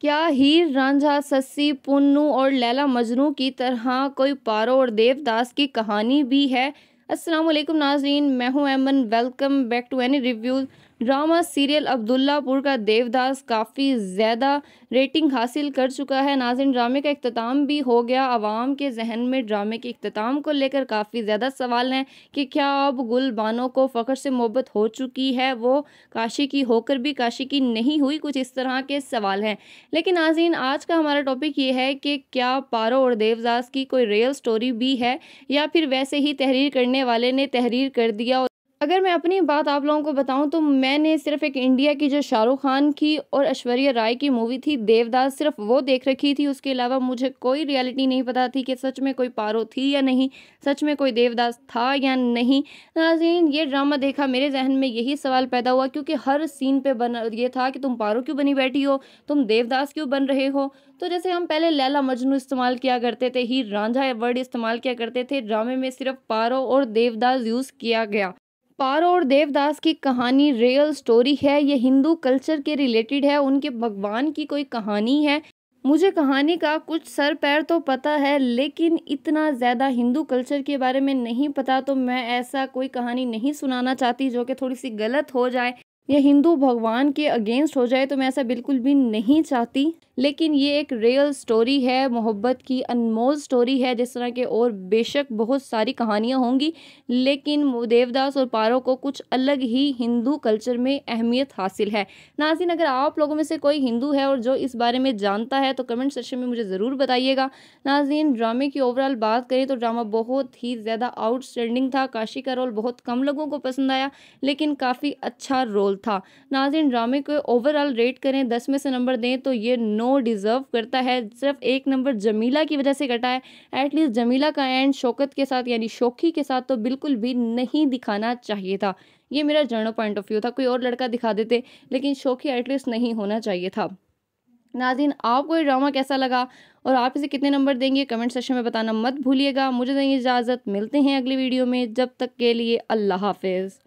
क्या हीर रांझा सस्सी पुन्नू और लैला मजनू की तरह कोई पारो और देवदास की कहानी भी है असलम नाजरीन मैं हूँ Aiman welcome back to any review drama serial Abdullahpur का देवदास काफ़ी ज़्यादा रेटिंग हासिल कर चुका है नाजिन ड्रामे का अख्ताम भी हो गया आवाम के जहन में ड्रामे के अख्ताम को लेकर काफ़ी ज़्यादा सवाल हैं कि क्या अब गुल बानो को फ़ख्र से मोहब्बत हो चुकी है वो काशी की होकर भी काशी की नहीं हुई कुछ इस तरह के सवाल हैं लेकिन नाजीन आज का हमारा टॉपिक ये है कि क्या पारो और देवदास की कोई रियल स्टोरी भी है या फिर वैसे ही तहरीर करने वाले ने तहरीर कर दिया अगर मैं अपनी बात आप लोगों को बताऊं तो मैंने सिर्फ एक इंडिया की जो शाहरुख खान की और ऐश्वर्या राय की मूवी थी देवदास सिर्फ वो देख रखी थी उसके अलावा मुझे कोई रियलिटी नहीं पता थी कि सच में कोई पारो थी या नहीं सच में कोई देवदास था या नहीं नाजीन ये ड्रामा देखा मेरे जहन में यही सवाल पैदा हुआ क्योंकि हर सीन पर बना ये था कि तुम पारो क्यों बनी बैठी हो तुम देवदास क्यों बन रहे हो तो जैसे हम पहले लैला मजनू इस्तेमाल किया करते थे ही रांझा वर्ड इस्तेमाल किया करते थे ड्रामे में सिर्फ पारो और देवदास यूज़ किया गया पारो और देवदास की कहानी रियल स्टोरी है ये हिंदू कल्चर के रिलेटेड है उनके भगवान की कोई कहानी है मुझे कहानी का कुछ सर पैर तो पता है लेकिन इतना ज़्यादा हिंदू कल्चर के बारे में नहीं पता तो मैं ऐसा कोई कहानी नहीं सुनाना चाहती जो कि थोड़ी सी गलत हो जाए या हिंदू भगवान के अगेंस्ट हो जाए तो मैं ऐसा बिल्कुल भी नहीं चाहती लेकिन ये एक रियल स्टोरी है मोहब्बत की अनमोल स्टोरी है जिस तरह के और बेशक बहुत सारी कहानियाँ होंगी लेकिन देवदास और पारो को कुछ अलग ही हिंदू कल्चर में अहमियत हासिल है नाजिन अगर आप लोगों में से कोई हिंदू है और जो इस बारे में जानता है तो कमेंट सेक्शन में मुझे ज़रूर बताइएगा नाजिन ड्रामे की ओवरऑल बात करें तो ड्रामा बहुत ही ज़्यादा आउटस्टैंडिंग था काशी का रोल बहुत कम लोगों को पसंद आया लेकिन काफ़ी अच्छा रोल था नाजिन ड्रामे को ओवरऑल रेट करें दस में से नंबर दें तो ये नो डिज़र्व करता है सिर्फ एक नंबर जमीला की वजह से कटा है एटलीस्ट जमीला का एंड शौकत के साथ यानी शौकी के साथ तो बिल्कुल भी नहीं दिखाना चाहिए था ये मेरा जर्नल पॉइंट ऑफ व्यू था कोई और लड़का दिखा देते लेकिन शौकी एटलीस्ट नहीं होना चाहिए था नाजिन आपको ये ड्रामा कैसा लगा और आप इसे कितने नंबर देंगे कमेंट सेक्शन में बताना मत भूलिएगा मुझे दें इजाज़त मिलते हैं अगली वीडियो में जब तक के लिए अल्लाह हाफिज़